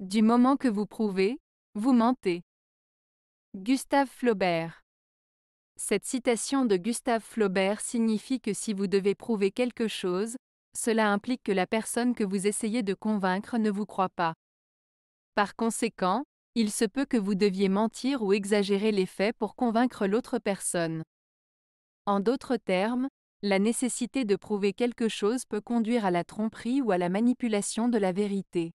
Du moment que vous prouvez, vous mentez. Gustave Flaubert Cette citation de Gustave Flaubert signifie que si vous devez prouver quelque chose, cela implique que la personne que vous essayez de convaincre ne vous croit pas. Par conséquent, il se peut que vous deviez mentir ou exagérer les faits pour convaincre l'autre personne. En d'autres termes, la nécessité de prouver quelque chose peut conduire à la tromperie ou à la manipulation de la vérité.